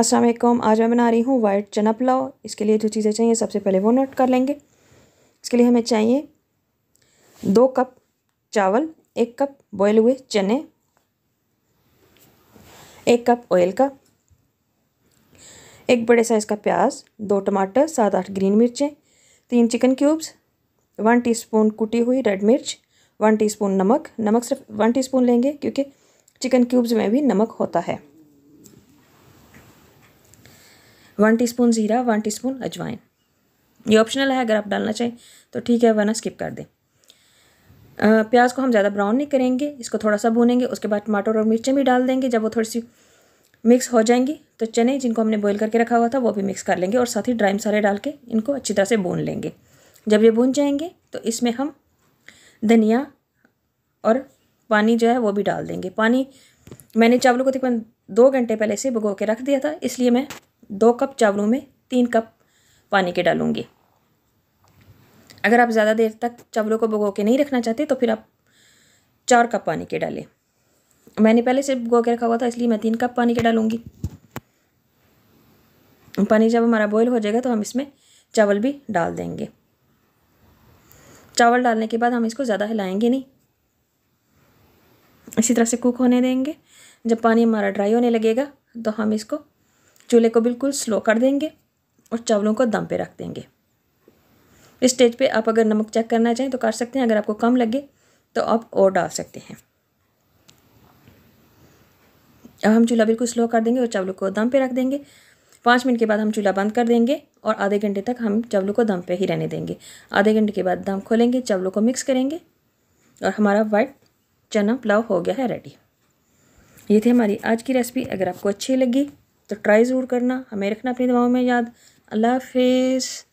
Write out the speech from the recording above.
असलम आज मैं बना रही हूँ वाइट चना पुलाव इसके लिए जो चीज़ें चाहिए सबसे पहले वो नोट कर लेंगे इसके लिए हमें चाहिए दो कप चावल एक कप बॉयल हुए चने एक कप ऑयल का एक बड़े साइज़ का प्याज दो टमाटर सात आठ ग्रीन मिर्चें तीन चिकन क्यूब्स वन टीस्पून कुटी हुई रेड मिर्च वन टीस्पून नमक नमक सिर्फ वन टीस्पून लेंगे क्योंकि चिकन क्यूब्स में भी नमक होता है वन स्पून ज़ीरा वन स्पून अजवाइन ये ऑप्शनल है अगर आप डालना चाहें तो ठीक है वरना स्किप कर दें प्याज को हम ज़्यादा ब्राउन नहीं करेंगे इसको थोड़ा सा भूनेंगे उसके बाद टमाटर और मिर्चें भी डाल देंगे जब वो थोड़ी सी मिक्स हो जाएंगी तो चने जिनको हमने बॉईल करके रखा हुआ था वो भी मिक्स कर लेंगे और साथ ही ड्राई मसाले डाल के इनको अच्छी तरह से भून लेंगे जब ये भून जाएंगे तो इसमें हम धनिया और पानी जो है वो भी डाल देंगे पानी मैंने चावलों को तकरीबन दो घंटे पहले से भुगो के रख दिया था इसलिए मैं दो कप चावलों में तीन कप पानी के डालूंगी अगर आप ज़्यादा देर तक चावलों को भगो के नहीं रखना चाहते तो फिर आप चार कप पानी के डालें मैंने पहले से भगो के रखा हुआ था इसलिए मैं तीन कप पानी के डालूंगी पानी जब हमारा बॉयल हो जाएगा तो हम इसमें चावल भी डाल देंगे चावल डालने के बाद हम इसको ज़्यादा हिलाएंगे नहीं इसी तरह से कुक होने देंगे जब पानी हमारा ड्राई होने लगेगा तो हम इसको चूल्हे को बिल्कुल स्लो कर देंगे और चावलों को दम पे रख देंगे इस स्टेज पे आप अगर नमक चेक करना चाहें तो कर सकते हैं अगर आपको कम लगे तो आप और डाल सकते हैं अब हम चूल्हा बिल्कुल स्लो कर देंगे और चावलों को दम पे रख देंगे पाँच मिनट के बाद हम चूल्हा बंद कर देंगे और आधे घंटे तक हम चावलों को दम पे ही रहने देंगे आधे घंटे के बाद दम खोलेंगे चावलों को मिक्स करेंगे और हमारा वाइट चना पुलाव हो गया है रेडी ये थी हमारी आज की रेसिपी अगर आपको अच्छी लगी तो ट्राई ज़रूर करना हमें रखना अपनी दवाओं में याद अल्लाह हाफिज़